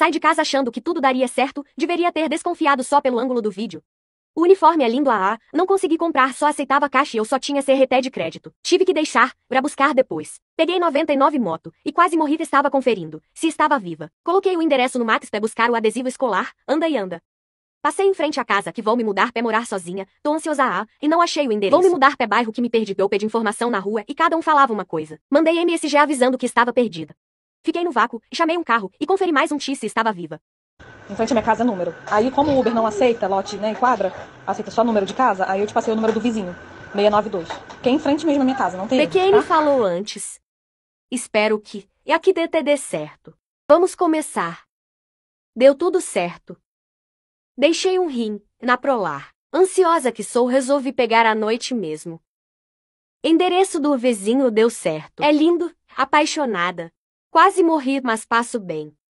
sai de casa achando que tudo daria certo, deveria ter desconfiado só pelo ângulo do vídeo. O uniforme é lindo a ah, ah, não consegui comprar, só aceitava caixa e eu só tinha CRT de crédito. Tive que deixar, pra buscar depois. Peguei 99 moto, e quase morri estava conferindo, se estava viva. Coloquei o endereço no Max para buscar o adesivo escolar, anda e anda. Passei em frente à casa que vou me mudar pé morar sozinha, tô ansiosa a, ah, ah, e não achei o endereço. Vou me mudar pé bairro que me perdi, pé pedi informação na rua e cada um falava uma coisa. Mandei MSG avisando que estava perdida. Fiquei no vácuo chamei um carro e conferi mais um X se estava viva. Em frente à minha casa, número. Aí, como o Uber não aceita lote né, quadra, aceita só número de casa, aí eu te passei o número do vizinho, 692. Que é em frente mesmo à minha casa, não tem Pequeno tá? falou antes. Espero que. E aqui DT dê certo. Vamos começar. Deu tudo certo. Deixei um rim, na Prolar. Ansiosa que sou, resolvi pegar à noite mesmo. Endereço do vizinho deu certo. É lindo, apaixonada. Quase morri, mas passo bem.